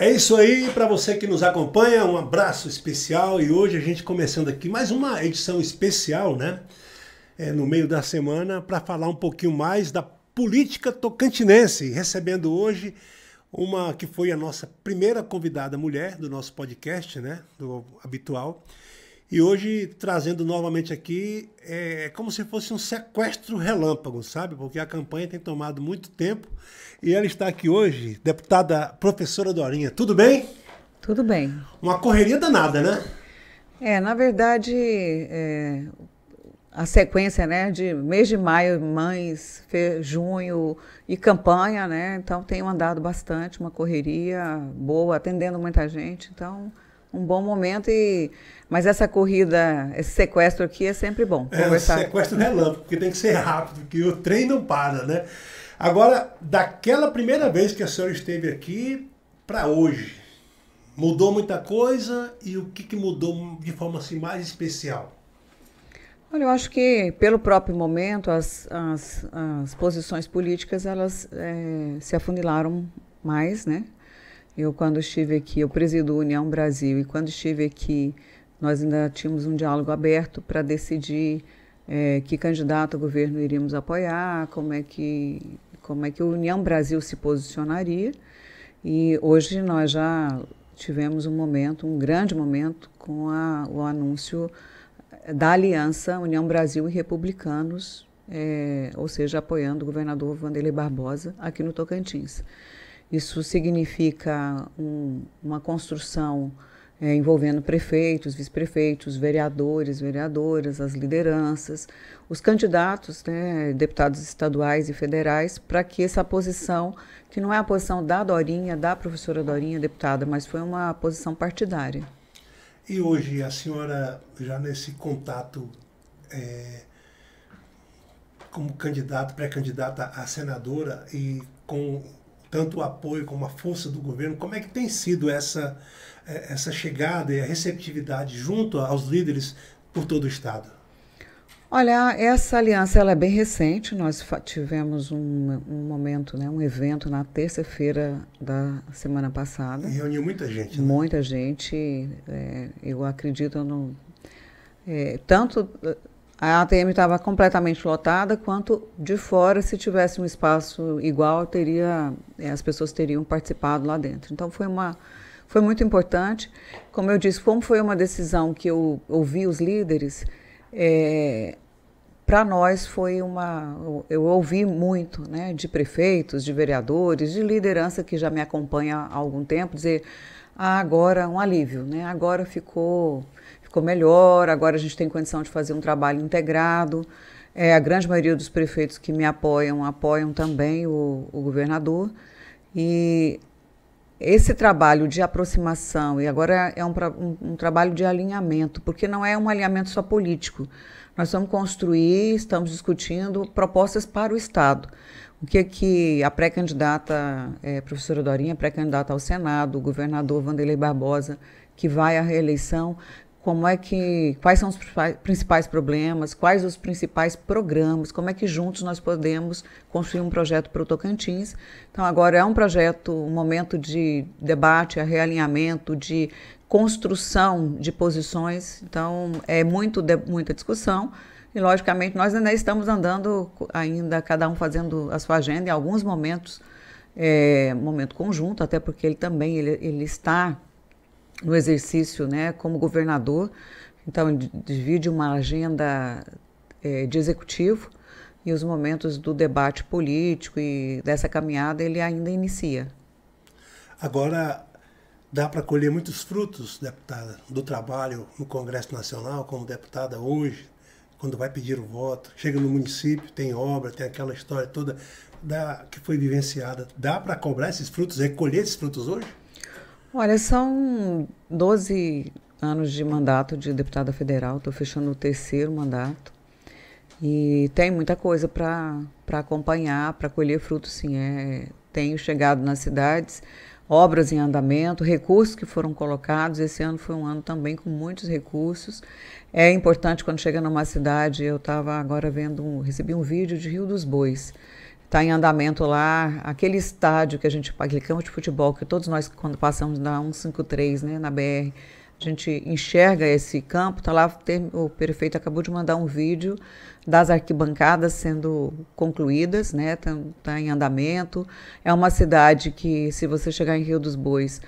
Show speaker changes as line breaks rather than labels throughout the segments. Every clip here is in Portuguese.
É isso aí para você que nos acompanha, um abraço especial e hoje a gente começando aqui mais uma edição especial, né? É, no meio da semana para falar um pouquinho mais da política tocantinense, recebendo hoje uma que foi a nossa primeira convidada mulher do nosso podcast, né? Do habitual. E hoje, trazendo novamente aqui, é, é como se fosse um sequestro relâmpago, sabe? Porque a campanha tem tomado muito tempo e ela está aqui hoje, deputada professora Dorinha. Tudo bem? Tudo bem. Uma correria danada, né?
É, na verdade, é, a sequência, né, de mês de maio, mães, junho e campanha, né? Então tem andado bastante, uma correria boa, atendendo muita gente. Então, um bom momento e mas essa corrida, esse sequestro aqui é sempre bom. É, o sequestro relâmpago,
é porque tem que ser rápido, porque o trem não para, né? Agora, daquela primeira vez que a senhora esteve aqui para hoje, mudou muita coisa e o que, que mudou de forma assim, mais especial?
Olha, eu acho que pelo próprio momento as, as, as posições políticas elas é, se afunilaram mais, né? Eu quando estive aqui, eu presido a União Brasil e quando estive aqui nós ainda tínhamos um diálogo aberto para decidir é, que candidato a governo iríamos apoiar, como é que como é que a União Brasil se posicionaria. E hoje nós já tivemos um momento, um grande momento, com a, o anúncio eh, da aliança União Brasil e Republicanos, é, ou seja, apoiando o governador Vanderlei Barbosa aqui no Tocantins. Isso significa um, uma construção é, envolvendo prefeitos, vice-prefeitos, vereadores, vereadoras, as lideranças, os candidatos, né, deputados estaduais e federais, para que essa posição, que não é a posição da Dorinha, da professora Dorinha, deputada, mas foi uma posição partidária.
E hoje a senhora, já nesse contato é, como candidata, pré-candidata a senadora e com tanto o apoio como a força do governo. Como é que tem sido essa, é, essa chegada e a receptividade junto aos líderes por todo o Estado?
Olha, essa aliança ela é bem recente. Nós tivemos um, um momento, né, um evento na terça-feira da semana passada. E reuniu muita gente. Né? Muita gente. É, eu acredito no é, tanto a ATM estava completamente lotada, quanto de fora, se tivesse um espaço igual, teria, eh, as pessoas teriam participado lá dentro. Então foi uma foi muito importante. Como eu disse, como foi uma decisão que eu ouvi os líderes, é, eh, para nós foi uma. Eu ouvi muito né, de prefeitos, de vereadores, de liderança que já me acompanha há algum tempo, dizer ah, agora um alívio, né? agora ficou ficou melhor, agora a gente tem condição de fazer um trabalho integrado. É, a grande maioria dos prefeitos que me apoiam apoiam também o, o governador. E esse trabalho de aproximação, e agora é um, um, um, trabalho de alinhamento, porque não é um alinhamento só político. Nós vamos construir, estamos discutindo propostas para o Estado. O que, é que a pré-candidata, é, professora Dorinha, pré-candidata ao Senado, o governador Vanderlei Barbosa, que vai à reeleição, como é que quais são os principais problemas, quais os principais programas, como é que juntos nós podemos construir um projeto para o Tocantins. Então agora é um projeto, um momento de debate, realinhamento, de construção de posições. Então é muito muita discussão. E logicamente nós ainda estamos andando ainda cada um fazendo a sua agenda em alguns momentos é, momento conjunto, até porque ele também ele, ele está no exercício né, como governador. Então, divide uma agenda é, de executivo e os momentos do debate político e dessa caminhada ele ainda inicia.
Agora, dá para colher muitos frutos, deputada, do trabalho no Congresso Nacional, como deputada hoje, quando vai pedir o voto, chega no município, tem obra, tem aquela história toda da, que foi vivenciada. Dá para cobrar esses frutos, recolher esses frutos hoje?
Olha, são 12 anos de mandato de deputada federal, estou fechando o terceiro mandato. E tem muita coisa para acompanhar, para colher frutos, sim. É, tenho chegado nas cidades, obras em andamento, recursos que foram colocados. Esse ano foi um ano também com muitos recursos. É importante quando chega numa cidade, eu estava agora vendo, um, recebi um vídeo de Rio dos Bois está em andamento lá, aquele estádio que a gente, aquele campo de futebol que todos nós, quando passamos na 153, né, na BR, a gente enxerga esse campo, tá lá, o prefeito acabou de mandar um vídeo das arquibancadas sendo concluídas, né, tá, tá em andamento, é uma cidade que, se você chegar em Rio dos Bois,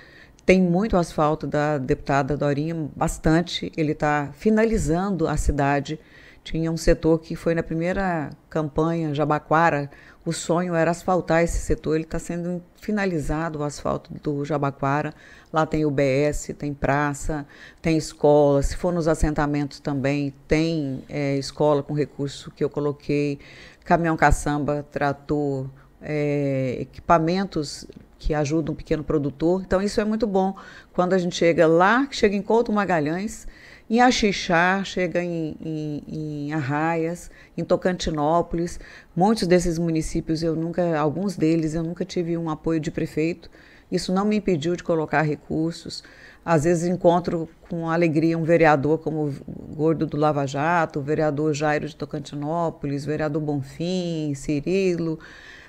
tem muito asfalto da deputada Dorinha, bastante, ele está finalizando a cidade, tinha um setor que foi na primeira campanha, Jabaquara, o sonho era asfaltar esse setor, ele está sendo finalizado o asfalto do Jabaquara. Lá tem UBS, tem praça, tem escola. Se for nos assentamentos também, tem é, escola com recurso que eu coloquei, caminhão caçamba, trator, é, equipamentos que ajudam o pequeno produtor. Então, isso é muito bom. Quando a gente chega lá, chega em Couto Magalhães, em Axixá, chega em, em, em Arraias, em Tocantinópolis. Muitos desses municípios, eu nunca, alguns deles, eu nunca tive um apoio de prefeito. Isso não me impediu de colocar recursos. Às vezes encontro com alegria um vereador como o Gordo do Lava Jato, o vereador Jairo de Tocantinópolis, o vereador Bonfim, Cirilo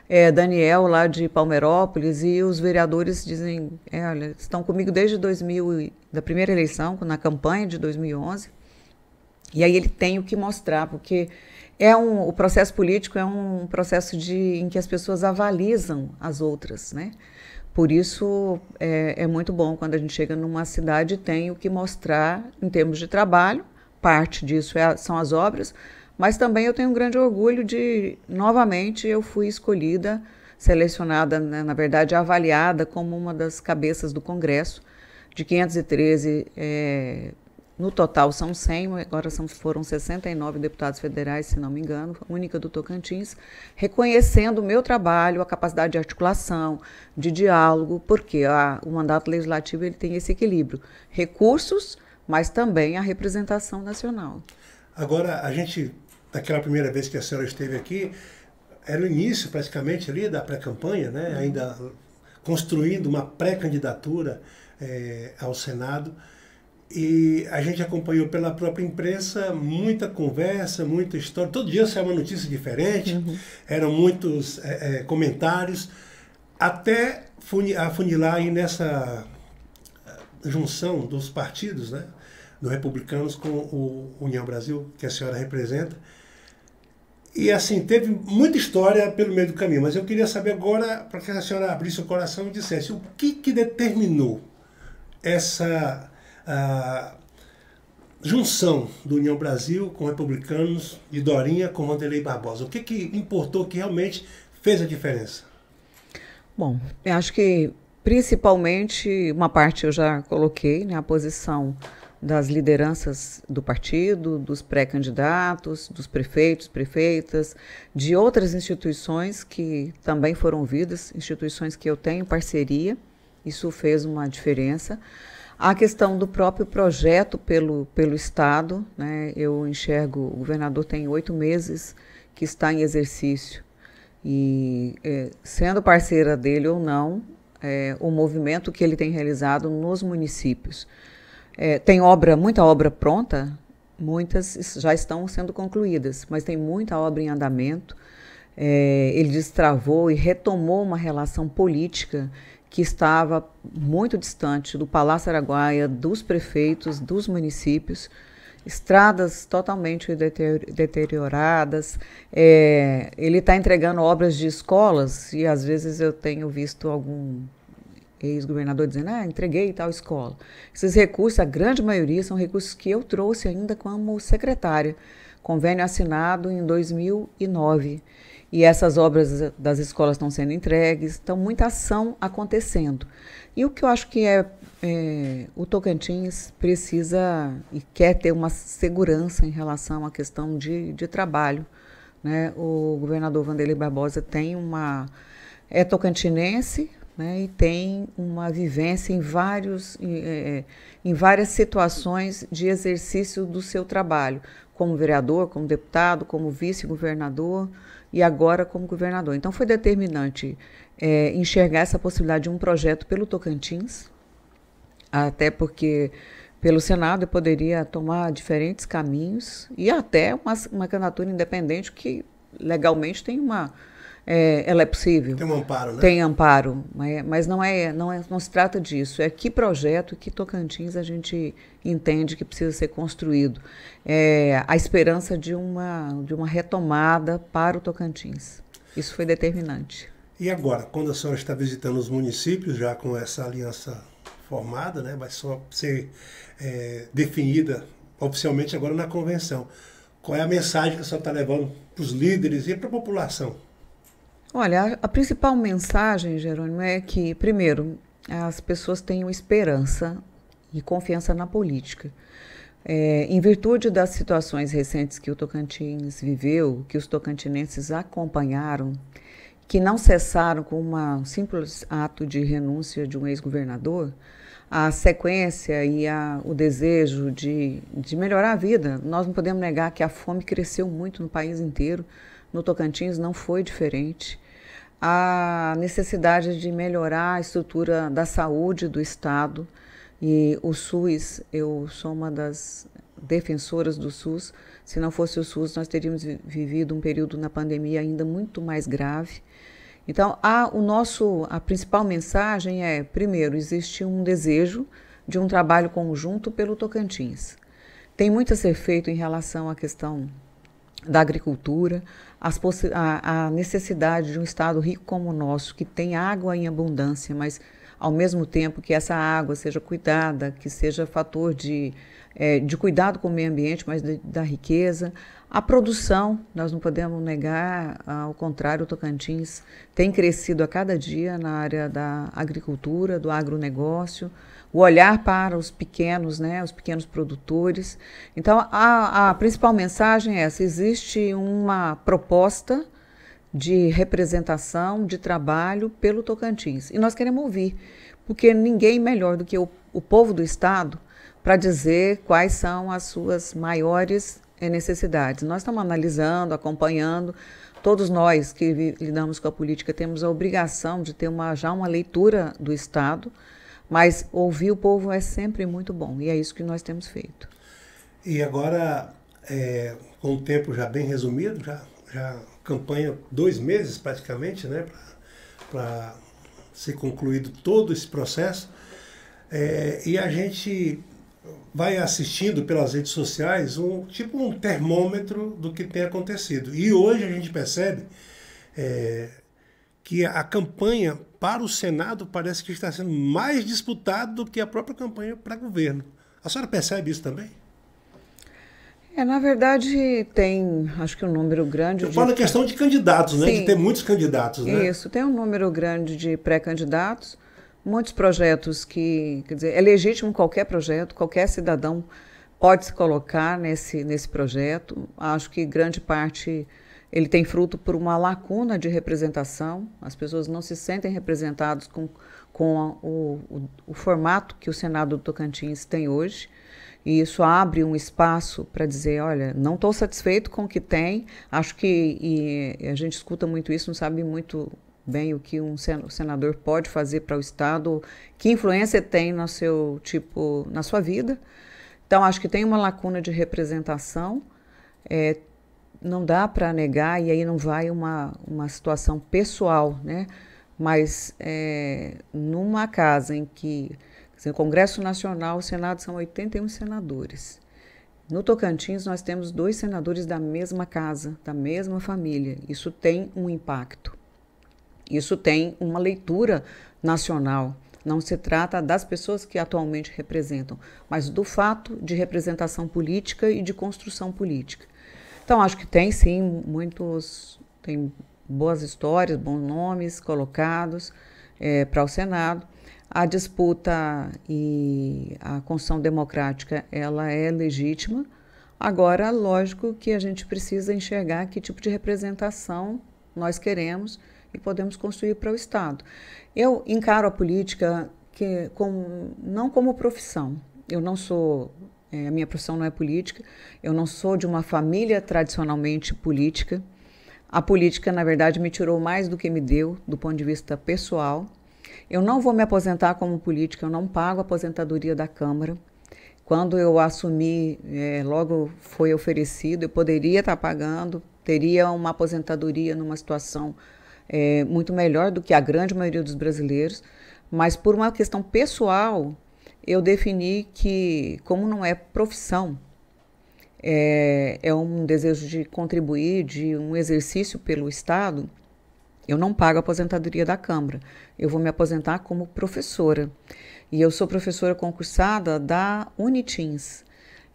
é, Daniel, lá de Palmeirópolis, e os vereadores dizem, é, olha, estão comigo desde 2000, da primeira eleição, na campanha de 2011, e aí ele tem o que mostrar, porque é um, o processo político é um processo de, em que as pessoas avalizam as outras, né? Por isso é, é, muito bom quando a gente chega numa cidade e tem o que mostrar em termos de trabalho. Parte disso é, são as obras, mas também eu tenho um grande orgulho de, novamente, eu fui escolhida, selecionada, né, na verdade, avaliada como uma das cabeças do Congresso, de 513, é, eh, no total são 100, agora são, foram 69 deputados federais, se não me engano, única do Tocantins, reconhecendo o meu trabalho, a capacidade de articulação, de diálogo, porque a, o mandato legislativo ele tem esse equilíbrio, recursos, mas também a representação nacional.
Agora, a gente daquela primeira vez que a senhora esteve aqui, era o início praticamente ali da pré-campanha, né? Uhum. ainda construindo uma pré-candidatura é, ao Senado. E a gente acompanhou pela própria imprensa muita conversa, muita história. Todo dia saía uma notícia diferente, uhum. eram muitos é, é, comentários, até afunilar aí nessa junção dos partidos, né? do Republicanos com o União Brasil, que a senhora representa. E assim, teve muita história pelo meio do caminho, mas eu queria saber agora, para que a senhora abrisse o coração e dissesse o que, que determinou essa a, junção do União Brasil com republicanos, e Dorinha com Vanderlei Barbosa. O que, que importou que realmente fez a diferença? Bom,
eu acho que principalmente uma parte eu já coloquei, né, a posição das lideranças do partido, dos pré-candidatos, dos prefeitos, prefeitas, de outras instituições que também foram ouvidas, instituições que eu tenho parceria, isso fez uma diferença. A questão do próprio projeto pelo, pelo Estado, né, eu enxergo, o governador tem oito meses que está em exercício, e é, sendo parceira dele ou não, é, o movimento que ele tem realizado nos municípios é, tem obra, muita obra pronta, muitas já estão sendo concluídas, mas tem muita obra em andamento. É, ele destravou e retomou uma relação política que estava muito distante do Palácio Araguaia, dos prefeitos, dos municípios, estradas totalmente deterioradas. É, ele está entregando obras de escolas e às vezes eu tenho visto algum ex-governador, dizendo: ah, entreguei tal escola. Esses recursos, a grande maioria, são recursos que eu trouxe ainda como secretária. Convênio assinado em 2009. E essas obras das escolas estão sendo entregues, então muita ação acontecendo. E o que eu acho que é, é o Tocantins precisa e quer ter uma segurança em relação à questão de, de trabalho. Né? O governador Vanderlei Barbosa tem uma. É tocantinense, né, e tem uma vivência em, vários, em, é, é, em várias situações de exercício do seu trabalho, como vereador, como deputado, como vice-governador e agora como governador. Então foi determinante é, enxergar essa possibilidade de um projeto pelo Tocantins, até porque pelo Senado eu poderia tomar diferentes caminhos e até uma, uma candidatura independente que legalmente tem uma é, ela é possível. Tem um amparo, né? Tem amparo, é, mas não é, não é, não se trata disso. É que projeto, que Tocantins a gente entende que precisa ser construído. É, a esperança de uma, de uma retomada para o Tocantins. Isso foi determinante.
E agora, quando a senhora está visitando os municípios, já com essa aliança formada, né, vai só ser é, definida oficialmente agora na convenção, qual é a mensagem que a senhora está levando para os líderes e para a população?
Olha, a, a principal mensagem, Jerônimo, é que, primeiro, as pessoas tenham esperança e confiança na política. É, em virtude das situações recentes que o Tocantins viveu, que os tocantinenses acompanharam, que não cessaram com uma, um simples ato de renúncia de um ex-governador, a sequência e a, o desejo de, de melhorar a vida. Nós não podemos negar que a fome cresceu muito no país inteiro. No Tocantins não foi diferente. A necessidade de melhorar a estrutura da saúde do Estado e o SUS, eu sou uma das defensoras do SUS. Se não fosse o SUS, nós teríamos vivido um período na pandemia ainda muito mais grave. Então, a, o nosso, a principal mensagem é: primeiro, existe um desejo de um trabalho conjunto pelo Tocantins. Tem muito a ser feito em relação à questão da agricultura, a, a necessidade de um Estado rico como o nosso, que tem água em abundância, mas ao mesmo tempo que essa água seja cuidada, que seja fator de, é, de cuidado com o meio ambiente, mas de, da riqueza. A produção, nós não podemos negar, ao contrário, o Tocantins tem crescido a cada dia na área da agricultura, do agronegócio o olhar para os pequenos, né, os pequenos produtores. Então, a, a principal mensagem é essa: existe uma proposta de representação, de trabalho pelo Tocantins. E nós queremos ouvir, porque ninguém melhor do que o, o povo do Estado para dizer quais são as suas maiores eh, necessidades. Nós estamos analisando, acompanhando. Todos nós que lidamos com a política temos a obrigação de ter uma, já uma leitura do Estado mas ouvir o povo é sempre muito bom e é isso que nós temos feito.
E agora, é, com o tempo já bem resumido, já, já campanha dois meses praticamente, né, para ser concluído todo esse processo. É, e a gente vai assistindo pelas redes sociais um tipo um termômetro do que tem acontecido. E hoje a gente percebe é, que a campanha para o Senado parece que está sendo mais disputada do que a própria campanha para governo. A senhora percebe isso também?
É, na verdade, tem, acho que um número
grande. Eu falo a questão de candidatos, né? Sim. De ter muitos candidatos, né?
Isso, tem um número grande de pré-candidatos, muitos projetos que. Quer dizer, é legítimo qualquer projeto, qualquer cidadão pode se colocar nesse, nesse projeto. Acho que grande parte ele tem fruto por uma lacuna de representação, as pessoas não se sentem representadas com, com a, o, o, o formato que o Senado do Tocantins tem hoje. E isso abre um espaço para dizer, olha, não estou satisfeito com o que tem. Acho que a gente escuta muito isso, não sabe muito bem o que um senador pode fazer para o Estado, que influência tem no seu tipo, na sua vida. Então acho que tem uma lacuna de representação. É, não dá para negar, e aí não vai uma, uma situação pessoal, né? Mas é, numa casa em que dizer, o Congresso Nacional, o Senado são 81 senadores. No Tocantins, nós temos dois senadores da mesma casa, da mesma família. Isso tem um impacto. Isso tem uma leitura nacional. Não se trata das pessoas que atualmente representam, mas do fato de representação política e de construção política. Então, acho que tem sim muitos, tem boas histórias, bons nomes colocados é, para o Senado. A disputa e a construção democrática, ela é legítima. Agora, lógico que a gente precisa enxergar que tipo de representação nós queremos e podemos construir para o Estado. Eu encaro a política que, como, não como profissão. Eu não sou é, a minha profissão não é política. Eu não sou de uma família tradicionalmente política. A política, na verdade, me tirou mais do que me deu, do ponto de vista pessoal. Eu não vou me aposentar como política, eu não pago a aposentadoria da Câmara. Quando eu assumi, é, logo foi oferecido, eu poderia estar pagando, teria uma aposentadoria numa situação é, muito melhor do que a grande maioria dos brasileiros, mas por uma questão pessoal, eu defini que, como não é profissão, é, é um desejo de contribuir, de um exercício pelo Estado, eu não pago a aposentadoria da Câmara. Eu vou me aposentar como professora. E eu sou professora concursada da Unitins.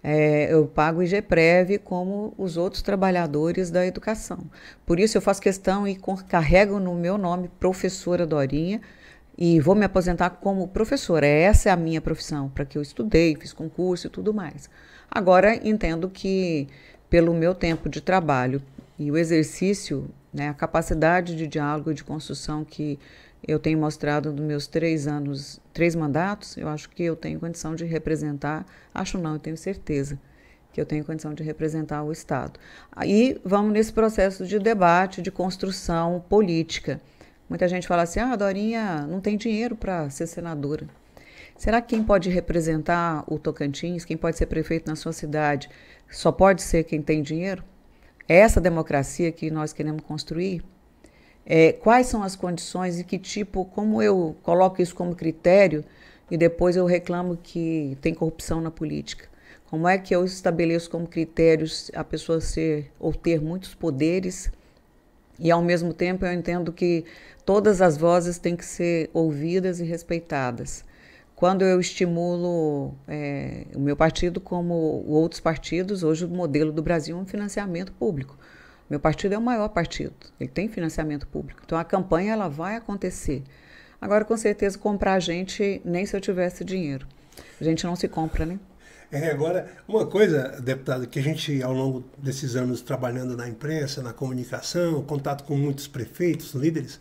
É, eu pago IGPREV como os outros trabalhadores da educação. Por isso eu faço questão e carrego no meu nome professora Dorinha, e vou me aposentar como professora. Essa é a minha profissão, para que eu estudei, fiz concurso e tudo mais. Agora entendo que pelo meu tempo de trabalho e o exercício, né, a capacidade de diálogo e de construção que eu tenho mostrado nos meus três anos, três mandatos, eu acho que eu tenho condição de representar, acho não, eu tenho certeza que eu tenho condição de representar o Estado. Aí vamos nesse processo de debate, de construção política. Muita gente fala assim: ah, Dorinha não tem dinheiro para ser senadora. Será que quem pode representar o Tocantins, quem pode ser prefeito na sua cidade, só pode ser quem tem dinheiro? É essa democracia que nós queremos construir? É, quais são as condições e que tipo, como eu coloco isso como critério e depois eu reclamo que tem corrupção na política? Como é que eu estabeleço como critérios a pessoa ser ou ter muitos poderes? E ao mesmo tempo eu entendo que todas as vozes têm que ser ouvidas e respeitadas. Quando eu estimulo é, o meu partido, como outros partidos, hoje o modelo do Brasil é um financiamento público. Meu partido é o maior partido, ele tem financiamento público. Então a campanha ela vai acontecer. Agora, com certeza, comprar a gente, nem se eu tivesse dinheiro. A gente não se compra, né?
É, agora, uma coisa, deputado, que a gente, ao longo desses anos trabalhando na imprensa, na comunicação, contato com muitos prefeitos, líderes,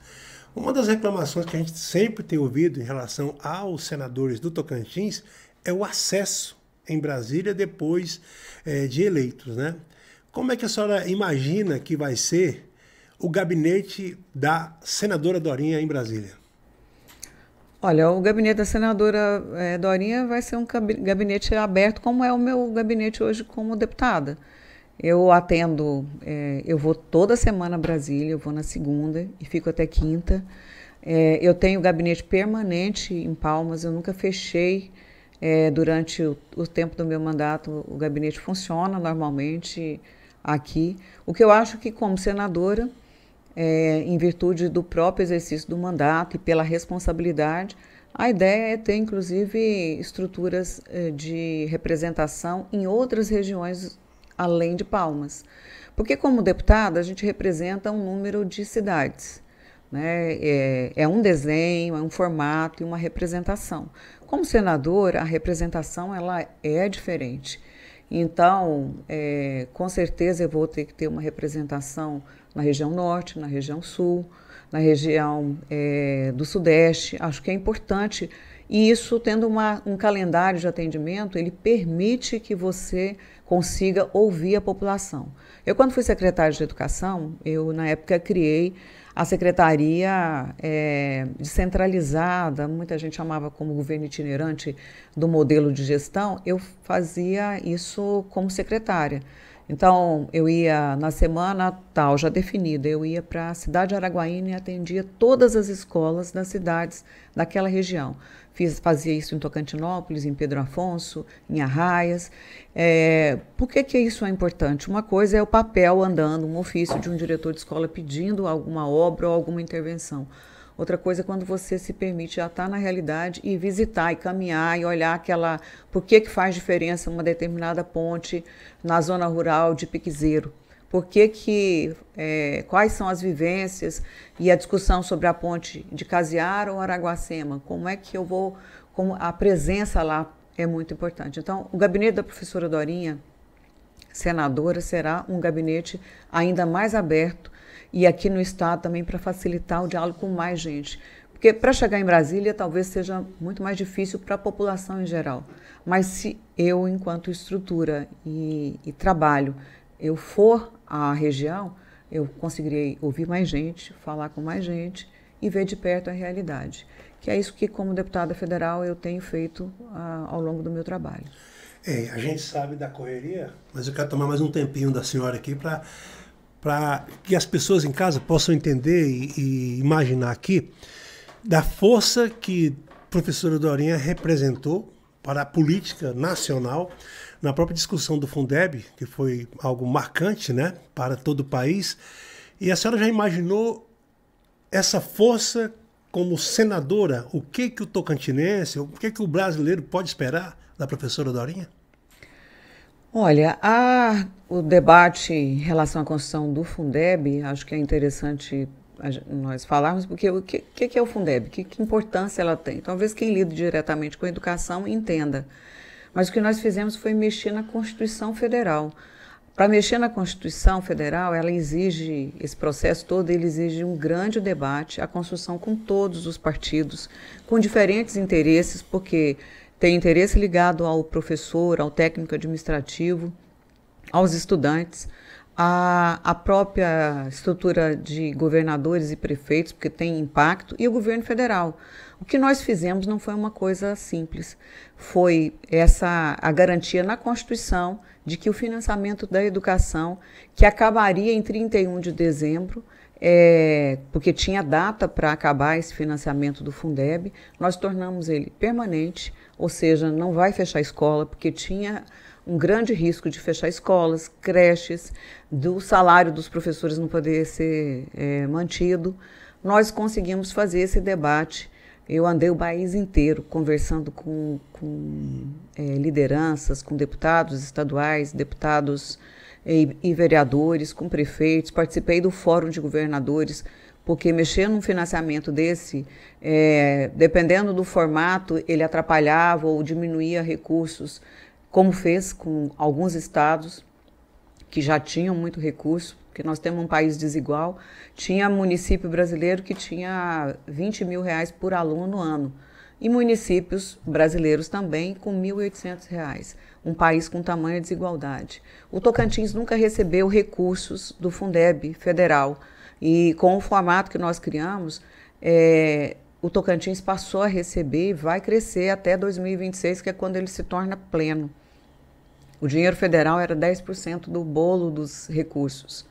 uma das reclamações que a gente sempre tem ouvido em relação aos senadores do Tocantins é o acesso em Brasília depois é, de eleitos, né? Como é que a senhora imagina que vai ser o gabinete da senadora Dorinha em Brasília?
Olha, o gabinete da senadora é, Dorinha vai ser um gabinete aberto, como é o meu gabinete hoje como deputada. Eu atendo, é, eu vou toda semana a Brasília, eu vou na segunda e fico até quinta. É, eu tenho gabinete permanente em Palmas, eu nunca fechei é, durante o, o, tempo do meu mandato. O gabinete funciona normalmente aqui. O que eu acho que, como senadora, é, em virtude do próprio exercício do mandato e pela responsabilidade. A ideia é ter, inclusive, estruturas é, de representação em outras regiões além de Palmas. Porque, como deputada, a gente representa um número de cidades. Né? É, é, um desenho, é um formato e uma representação. Como senador, a representação ela é diferente. Então, é, com certeza eu vou ter que ter uma representação na região norte, na região sul, na região é, do sudeste. Acho que é importante. E isso, tendo uma, um calendário de atendimento, ele permite que você consiga ouvir a população. Eu, quando fui secretária de Educação, eu, na época, criei a secretaria é, descentralizada, muita gente chamava como governo itinerante do modelo de gestão, eu fazia isso como secretária. Então, eu ia na semana tal, já definida, eu ia para a cidade de Araguaína e atendia todas as escolas das cidades daquela região. Fiz, fazia isso em Tocantinópolis, em Pedro Afonso, em Arraias. É, por que, que isso é importante? Uma coisa é o papel andando, um ofício de um diretor de escola pedindo alguma obra ou alguma intervenção. Outra coisa é quando você se permite já estar tá na realidade e visitar e caminhar e olhar aquela. Por que, que faz diferença uma determinada ponte na zona rural de Piquezeiro? Por que, que é, quais são as vivências e a discussão sobre a ponte de Casear ou Araguacema? Como é que eu vou. Como a presença lá é muito importante. Então, o gabinete da professora Dorinha senadora será um gabinete ainda mais aberto e aqui no Estado também para facilitar o diálogo com mais gente. Porque para chegar em Brasília talvez seja muito mais difícil para a população em geral. Mas se eu, enquanto estrutura e, e trabalho, eu for à região, eu conseguirei ouvir mais gente, falar com mais gente e ver de perto a realidade. Que é isso que, como deputada federal, eu tenho feito uh, ao longo do meu trabalho.
É, a gente sabe da correria, mas eu quero tomar mais um tempinho da senhora aqui para para que as pessoas em casa possam entender e, e imaginar aqui da força que a professora Dorinha representou para a política nacional na própria discussão do Fundeb, que foi algo marcante, né, para todo o país. E a senhora já imaginou essa força como senadora? O que que o tocantinense, o que que o brasileiro pode esperar da professora Dorinha?
Olha, a, o debate em relação à construção do Fundeb, acho que é interessante nós falarmos, porque o que, que é o Fundeb? Que, que importância ela tem? Talvez quem lida diretamente com a educação entenda. Mas o que nós fizemos foi mexer na Constituição Federal. Para mexer na Constituição Federal, ela exige, esse processo todo, ele exige um grande debate, a construção com todos os partidos, com diferentes interesses, porque tem interesse ligado ao professor, ao técnico administrativo, aos estudantes, à, à própria estrutura de governadores e prefeitos, porque tem impacto, e o governo federal. O que nós fizemos não foi uma coisa simples, foi essa a garantia na Constituição de que o financiamento da educação, que acabaria em 31 de dezembro, é, porque tinha data para acabar esse financiamento do Fundeb, nós tornamos ele permanente ou seja, não vai fechar a escola, porque tinha um grande risco de fechar escolas, creches, do salário dos professores não poder ser é, mantido. Nós conseguimos fazer esse debate. Eu andei o país inteiro conversando com, com é, lideranças, com deputados estaduais, deputados e, é, e vereadores, com prefeitos, participei do Fórum de Governadores, porque mexer num financiamento desse, é, dependendo do formato, ele atrapalhava ou diminuía recursos, como fez com alguns estados que já tinham muito recurso, porque nós temos um país desigual. Tinha município brasileiro que tinha 20 mil reais por aluno no ano e municípios brasileiros também com R$ 1.800, um país com tamanha desigualdade. O Tocantins nunca recebeu recursos do Fundeb federal e com o formato que nós criamos, é, o Tocantins passou a receber e vai crescer até 2026, que é quando ele se torna pleno. O dinheiro federal era 10% do bolo dos recursos,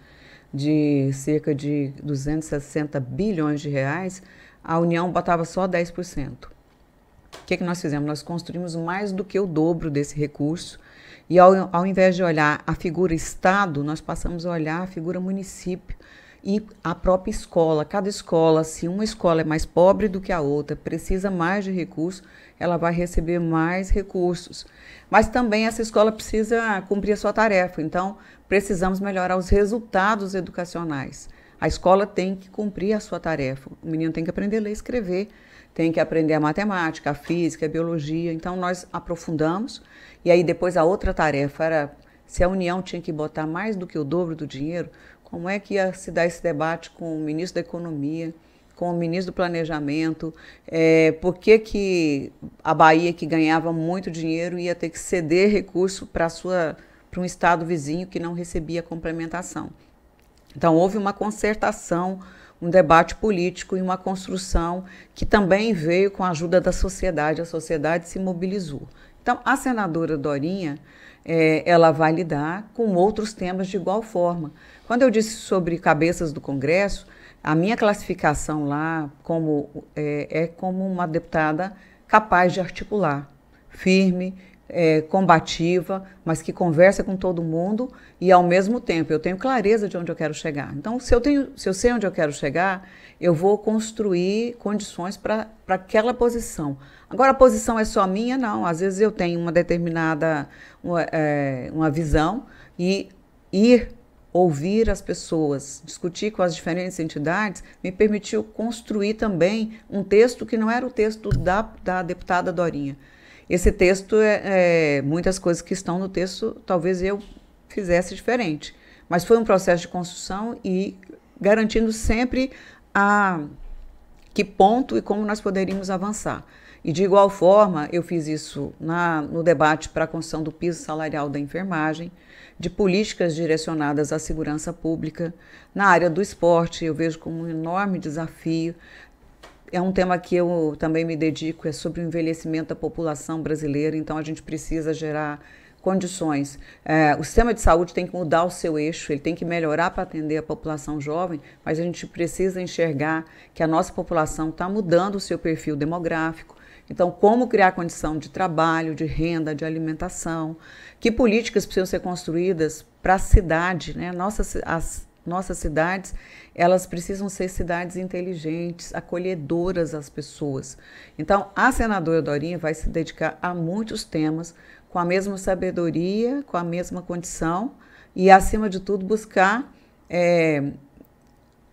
de cerca de 260 bilhões de reais, a União botava só 10%. O que, é que nós fizemos? Nós construímos mais do que o dobro desse recurso. E ao, ao invés de olhar a figura Estado, nós passamos a olhar a figura município e a própria escola. Cada escola, se uma escola é mais pobre do que a outra, precisa mais de recursos, ela vai receber mais recursos. Mas também essa escola precisa cumprir a sua tarefa, então precisamos melhorar os resultados educacionais. A escola tem que cumprir a sua tarefa. O menino tem que aprender a ler e escrever, tem que aprender a matemática, a física, a biologia. Então nós aprofundamos. E aí depois a outra tarefa era se a União tinha que botar mais do que o dobro do dinheiro, como é que ia se dar esse debate com o ministro da Economia, com o ministro do Planejamento? É, por que, que a Bahia, que ganhava muito dinheiro, ia ter que ceder recurso para um estado vizinho que não recebia complementação? Então, houve uma concertação, um debate político e uma construção que também veio com a ajuda da sociedade. A sociedade se mobilizou. Então, a senadora Dorinha é, ela vai lidar com outros temas de igual forma. Quando eu disse sobre cabeças do Congresso, a minha classificação lá como, é, é como uma deputada capaz de articular, firme, é, combativa, mas que conversa com todo mundo e ao mesmo tempo eu tenho clareza de onde eu quero chegar. Então, se eu tenho, se eu sei onde eu quero chegar, eu vou construir condições para aquela posição. Agora, a posição é só minha? Não. Às vezes eu tenho uma determinada uma, é, uma visão e ir ouvir as pessoas, discutir com as diferentes entidades, me permitiu construir também um texto que não era o texto da, da deputada Dorinha. Esse texto, é, é, muitas coisas que estão no texto, talvez eu fizesse diferente. Mas foi um processo de construção e garantindo sempre a que ponto e como nós poderíamos avançar. E de igual forma, eu fiz isso na, no debate para a construção do piso salarial da enfermagem, de políticas direcionadas à segurança pública. Na área do esporte, eu vejo como um enorme desafio. É um tema que eu também me dedico, é sobre o envelhecimento da população brasileira, então a gente precisa gerar condições. É, o sistema de saúde tem que mudar o seu eixo, ele tem que melhorar para atender a população jovem, mas a gente precisa enxergar que a nossa população está mudando o seu perfil demográfico, então, como criar condição de trabalho, de renda, de alimentação? Que políticas precisam ser construídas para a cidade? Né? Nossas, as, nossas cidades, elas precisam ser cidades inteligentes, acolhedoras às pessoas. Então, a senadora Dorinha vai se dedicar a muitos temas com a mesma sabedoria, com a mesma condição e, acima de tudo, buscar é,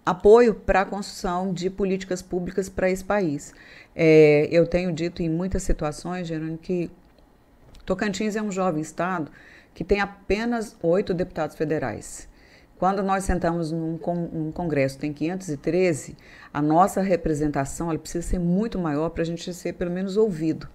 apoio para a construção de políticas públicas para esse país. É, eu tenho dito em muitas situações, Gerônimo, que Tocantins é um jovem estado que tem apenas oito deputados federais. Quando nós sentamos num, con num congresso, tem 513, a nossa representação ela precisa ser muito maior para a gente ser pelo menos ouvido.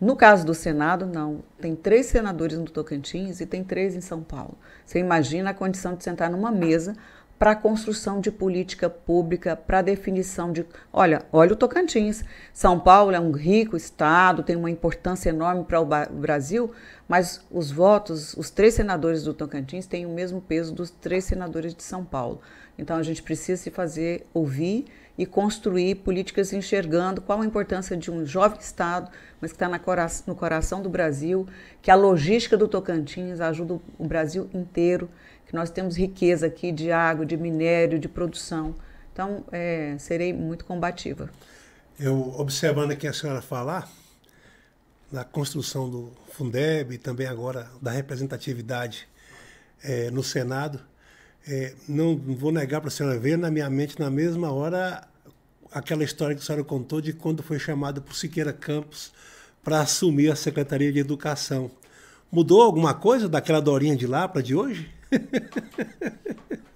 No caso do Senado, não. Tem três senadores no Tocantins e tem três em São Paulo. Você imagina a condição de sentar numa mesa para a construção de política pública, para a definição de. Olha, olha o Tocantins. São Paulo é um rico estado, tem uma importância enorme para o Brasil, mas os votos, os três senadores do Tocantins têm o mesmo peso dos três senadores de São Paulo. Então a gente precisa se fazer ouvir e construir políticas enxergando qual a importância de um jovem estado, mas que está no coração do Brasil, que a logística do Tocantins ajuda o Brasil inteiro que nós temos riqueza aqui de água, de minério, de produção. Então, é, serei muito combativa.
Eu, observando aqui a senhora falar, na construção do Fundeb e também agora da representatividade é, no Senado, é, não vou negar para a senhora ver na minha mente, na mesma hora, aquela história que a senhora contou de quando foi chamado por Siqueira Campos para assumir a Secretaria de Educação. Mudou alguma coisa daquela Dorinha de lá para de hoje?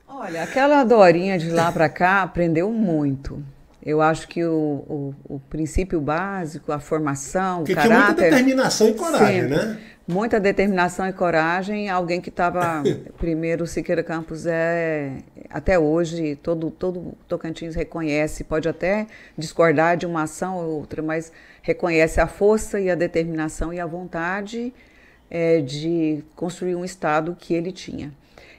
Olha, aquela Dorinha de lá para cá aprendeu muito. Eu acho que o, o, o princípio básico, a formação, Porque o caráter... muita determinação e coragem, sempre. né? Muita determinação e coragem. Alguém que estava... primeiro, o Siqueira Campos é... Até hoje, todo, todo Tocantins reconhece, pode até discordar de uma ação ou outra, mas reconhece a força e a determinação e a vontade é, de construir um Estado que ele tinha.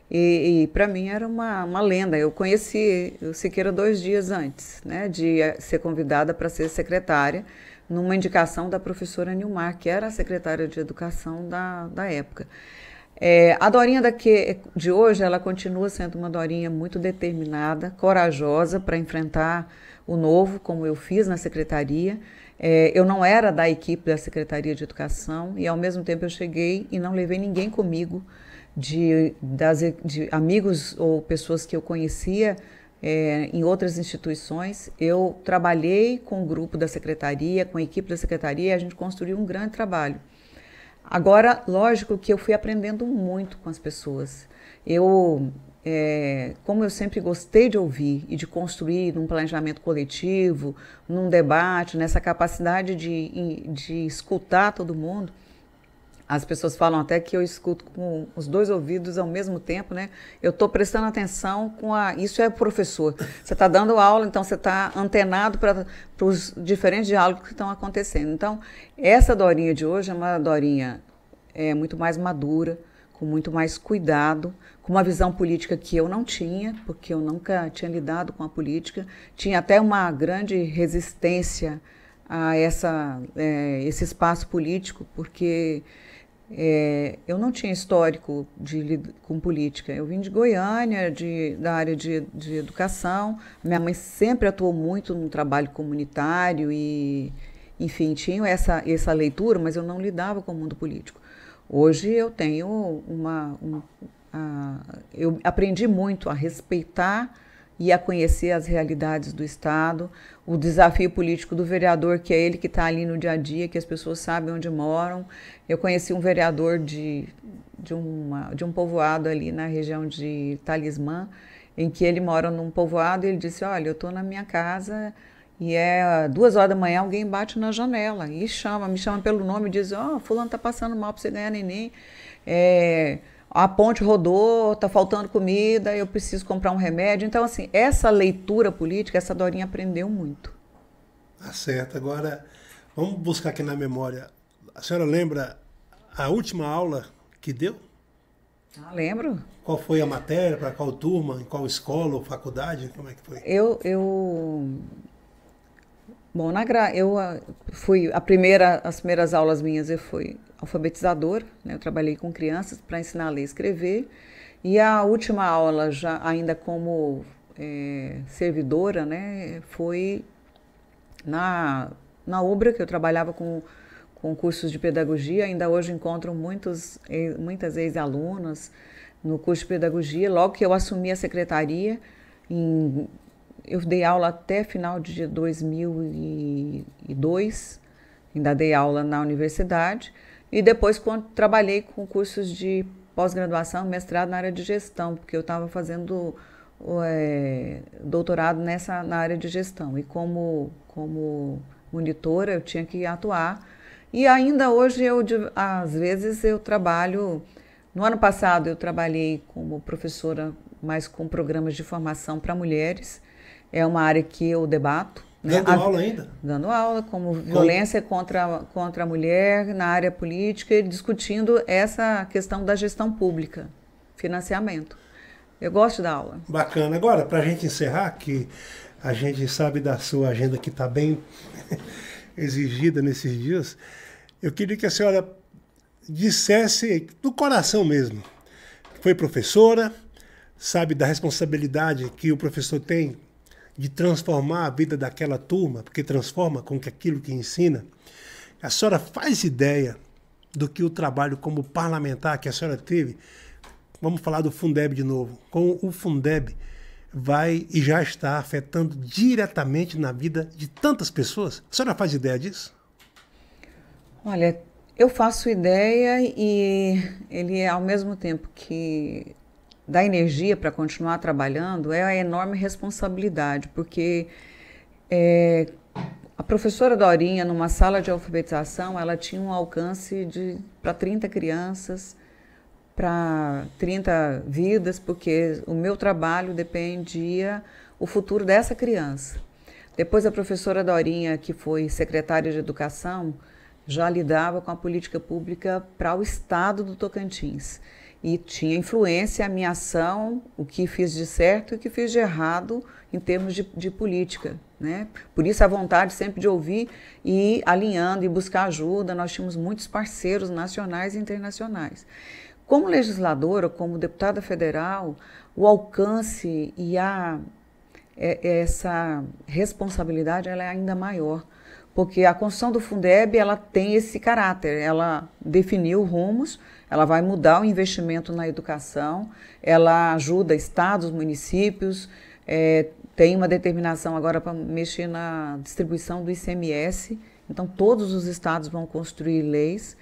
E, e para mim era uma, uma lenda. Eu conheci o Siqueira dois dias antes né, de eh, ser convidada para ser secretária, numa indicação da professora Nilmar, que era a secretária de educação da, da época. É, a Dorinha daqui, eh, de hoje, ela continua sendo uma Dorinha muito determinada, corajosa para enfrentar o novo, como eu fiz na secretaria. É, eu não era da equipe da Secretaria de Educação e, ao mesmo tempo, eu cheguei e não levei ninguém comigo de, das, de amigos ou pessoas que eu conhecia é, em outras instituições. Eu trabalhei com o grupo da secretaria, com a equipe da secretaria, a gente construiu um grande trabalho. Agora, lógico que eu fui aprendendo muito com as pessoas. Eu, é, como eu sempre gostei de ouvir e de construir num planejamento coletivo, num debate, nessa capacidade de, de escutar todo mundo, as pessoas falam até que eu escuto com os dois ouvidos ao mesmo tempo, né? Eu estou prestando atenção com a. Isso é professor. Você está dando aula, então você está antenado para os diferentes diálogos que estão acontecendo. Então, essa Dorinha de hoje é uma Dorinha é, muito mais madura, com muito mais cuidado, com uma visão política que eu não tinha, porque eu nunca tinha lidado com a política. Tinha até uma grande resistência a essa, é, esse espaço político, porque é, eu não tinha histórico de, com política. Eu vim de Goiânia, de, da área de, de educação. Minha mãe sempre atuou muito no trabalho comunitário e, enfim, tinha essa, essa leitura, mas eu não lidava com o mundo político. Hoje eu tenho uma. Um, a, eu aprendi muito a respeitar e a conhecer as realidades do Estado, o desafio político do vereador, que é ele que está ali no dia a dia, que as pessoas sabem onde moram. Eu conheci um vereador de, de, uma, de um povoado ali na região de Talismã, em que ele mora num povoado e ele disse: Olha, eu estou na minha casa. E é duas horas da manhã, alguém bate na janela e chama, me chama pelo nome e diz: Ó, oh, fulano está passando mal para você ganhar neném. É, a ponte rodou, tá faltando comida, eu preciso comprar um remédio. Então, assim, essa leitura política, essa Dorinha aprendeu muito.
Tá certo. Agora, vamos buscar aqui na memória. A senhora lembra a última aula que deu? Ah, lembro. Qual foi a matéria, para qual turma, em qual escola ou faculdade? Como é que foi?
Eu. eu... Bom, na gra... eu ah, fui. A primeira, as primeiras aulas minhas eu fui alfabetizador, né? eu trabalhei com crianças para ensinar a ler e escrever, e a última aula, já ainda como é, servidora, né, foi na, na obra que eu trabalhava com, com cursos de pedagogia. Ainda hoje encontro muitos, muitas ex-alunas no curso de pedagogia. Logo que eu assumi a secretaria, em, eu dei aula até final de 2002, ainda dei aula na universidade. E depois, quando trabalhei com cursos de pós-graduação, mestrado na área de gestão, porque eu estava fazendo é, doutorado nessa, na área de gestão. E como, como monitora, eu tinha que atuar. E ainda hoje, eu, às vezes, eu trabalho. No ano passado, eu trabalhei como professora, mas com programas de formação para mulheres. É uma área que eu debato né? Dando a, aula ainda? Dando aula, como violência como? Contra, contra a mulher na área política e discutindo essa questão da gestão pública, financiamento. Eu gosto da aula.
Bacana. Agora, para a gente encerrar, que a gente sabe da sua agenda que está bem exigida nesses dias, eu queria que a senhora dissesse do coração mesmo. Foi professora, sabe da responsabilidade que o professor tem de transformar a vida daquela turma, porque transforma com aquilo que ensina, a senhora faz ideia do que o trabalho como parlamentar que a senhora teve, vamos falar do Fundeb de novo, como o Fundeb vai e já está afetando diretamente na vida de tantas pessoas? A senhora faz ideia disso?
Olha, eu faço ideia e ele, é ao mesmo tempo que da energia para continuar trabalhando é a enorme responsabilidade, porque é, a professora Dorinha, numa sala de alfabetização, ela tinha um alcance de para 30 crianças, para 30 vidas, porque o meu trabalho dependia o futuro dessa criança. Depois a professora Dorinha, que foi secretária de educação, já lidava com a política pública para o estado do Tocantins e tinha influência a minha ação, o que fiz de certo e o que fiz de errado em termos de, de política. Né? Por isso a vontade sempre de ouvir e alinhando e buscar ajuda. Nós tínhamos muitos parceiros nacionais e internacionais. Como legisladora, como deputada federal, o alcance e a é, essa responsabilidade ela é ainda maior, porque a construção do Fundeb ela tem esse caráter, ela definiu rumos, ela vai mudar o investimento na educação, ela ajuda estados, municípios, é, tem uma determinação agora para mexer na distribuição do ICMS, então todos os estados vão construir leis,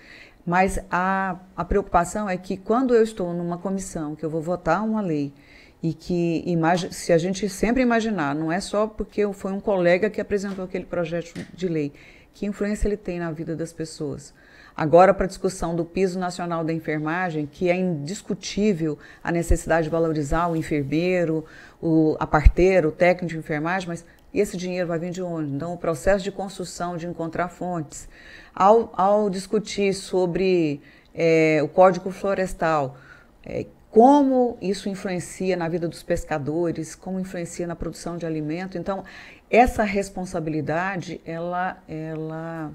mas a, a preocupação é que quando eu estou numa comissão, que eu vou votar uma lei, e que se a gente sempre imaginar, não é só porque foi um colega que apresentou aquele projeto de lei, que influência ele tem na vida das pessoas. Agora, para a discussão do piso nacional da enfermagem, que é indiscutível a necessidade de valorizar o enfermeiro, o parteira, o técnico de enfermagem, mas esse dinheiro vai vir de onde? Então, o processo de construção, de encontrar fontes. Ao, ao discutir sobre é, o Código Florestal, é, como isso influencia na vida dos pescadores, como influencia na produção de alimento. Então, essa responsabilidade, ela, ela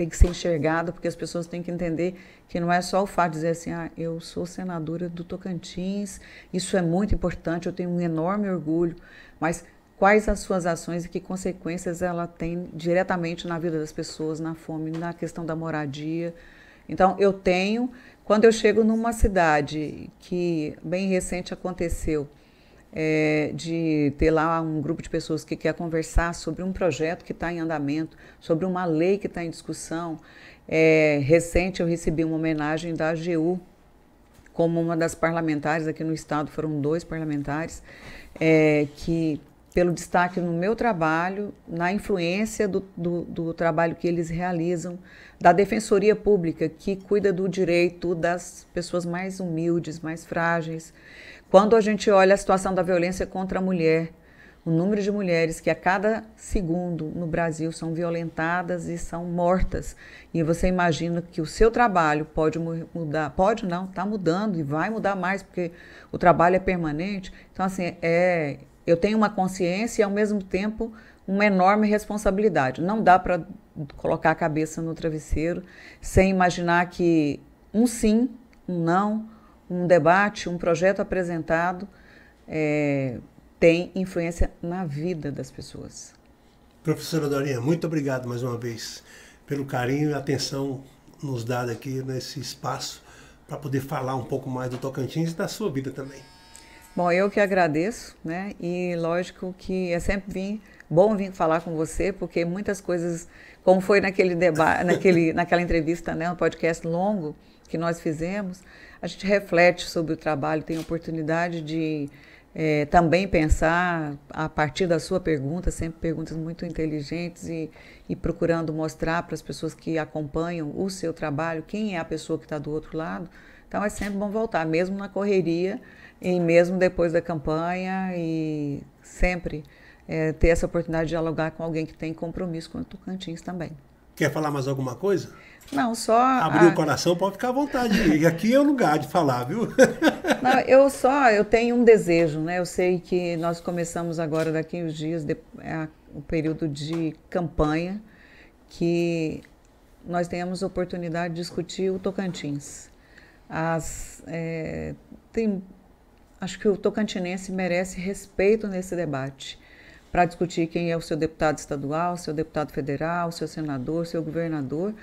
tem que ser enxergada, porque as pessoas têm que entender que não é só o fato de dizer assim, ah, eu sou senadora do Tocantins, isso é muito importante, eu tenho um enorme orgulho, mas quais as suas ações e que consequências ela tem diretamente na vida das pessoas, na fome, na questão da moradia. Então, eu tenho, quando eu chego numa cidade que bem recente aconteceu, é, de ter lá um grupo de pessoas que quer conversar sobre um projeto que está em andamento, sobre uma lei que está em discussão. É, recente eu recebi uma homenagem da AGU como uma das parlamentares aqui no estado, foram dois parlamentares, é, que pelo destaque no meu trabalho, na influência do, do, do, trabalho que eles realizam, da Defensoria Pública, que cuida do direito das pessoas mais humildes, mais frágeis, quando a gente olha a situação da violência contra a mulher, o número de mulheres que a cada segundo no Brasil são violentadas e são mortas. E você imagina que o seu trabalho pode mudar, pode não, está mudando e vai mudar mais, porque o trabalho é permanente. Então, assim, é, eu tenho uma consciência e, ao mesmo tempo, uma enorme responsabilidade. Não dá para colocar a cabeça no travesseiro sem imaginar que um sim, um não, um debate, um projeto apresentado é, tem influência na vida das pessoas.
Professora Dorinha, muito obrigado mais uma vez pelo carinho e atenção nos dada aqui nesse espaço para poder falar um pouco mais do Tocantins e da sua vida também.
Bom, eu que agradeço, né? E lógico que é sempre vir, bom vir falar com você, porque muitas coisas, como foi naquele debate, naquele, naquela entrevista, né, um podcast longo, que nós fizemos, a gente reflete sobre o trabalho, tem a oportunidade de é, também pensar a partir da sua pergunta, sempre perguntas muito inteligentes e, e procurando mostrar para as pessoas que acompanham o seu trabalho quem é a pessoa que está do outro lado. Então é sempre bom voltar, mesmo na correria e mesmo depois da campanha e sempre é, ter essa oportunidade de dialogar com alguém que tem compromisso com o Tocantins também.
Quer falar mais alguma coisa? Não, só. Abrir a... o coração pode ficar à vontade. E aqui é o lugar de falar, viu?
Não, eu só eu tenho um desejo, né? Eu sei que nós começamos agora daqui uns dias de, é, o período de campanha, que nós tenhamos oportunidade de discutir o Tocantins. As, é, tem, acho que o tocantinense merece respeito nesse debate para discutir quem é o seu deputado estadual, seu deputado federal, seu senador, seu governador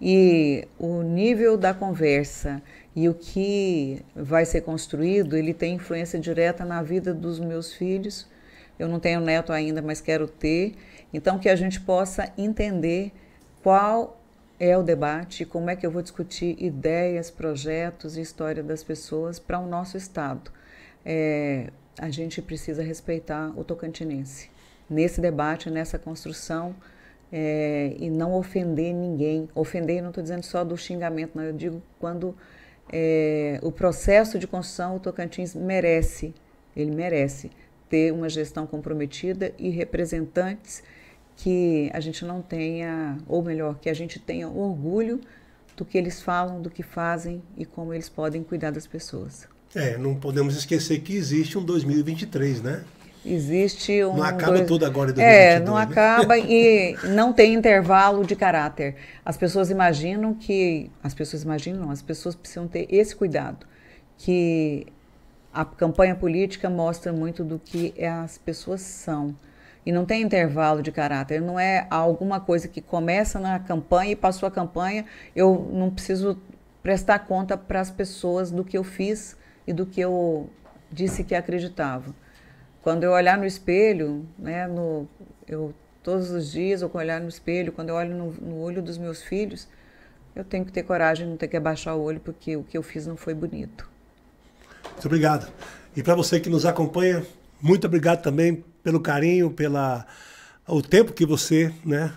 e o nível da conversa e o que vai ser construído, ele tem influência direta na vida dos meus filhos. Eu não tenho neto ainda, mas quero ter. Então, que a gente possa entender qual é o debate, como é que eu vou discutir ideias, projetos e história das pessoas para o nosso Estado. É, a gente precisa respeitar o tocantinense nesse debate, nessa construção é, e não ofender ninguém. Ofender, não estou dizendo só do xingamento, não. Eu digo quando é, o processo de construção, o Tocantins merece, ele merece ter uma gestão comprometida e representantes que a gente não tenha, ou melhor, que a gente tenha orgulho do que eles falam, do que fazem e como eles podem cuidar das
pessoas. É, não podemos esquecer que existe um 2023, né?
Existe um. Não acaba dois... tudo agora em 2022. É, não né? acaba e não tem intervalo de caráter. As pessoas imaginam que. As pessoas imaginam, não, as pessoas precisam ter esse cuidado. Que a campanha política mostra muito do que é as pessoas são. E não tem intervalo de caráter, não é alguma coisa que começa na campanha e passou a campanha, eu não preciso prestar conta para as pessoas do que eu fiz e do que eu disse que acreditava. Quando eu olhar no espelho, né, no, eu, todos os dias eu olhar no espelho, quando eu olho no, no olho dos meus filhos, eu tenho que ter coragem, não ter que abaixar o olho, porque o que eu fiz não foi bonito.
Muito obrigado. E para você que nos acompanha, muito obrigado também pelo carinho, pela o tempo que você, né,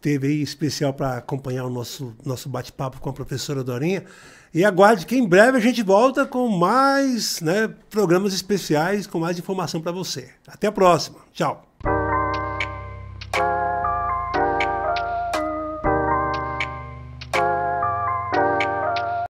teve aí especial para acompanhar o nosso nosso bate-papo com a professora Dorinha. E aguarde que em breve a gente volta com mais né, programas especiais, com mais informação para você. Até a próxima. Tchau.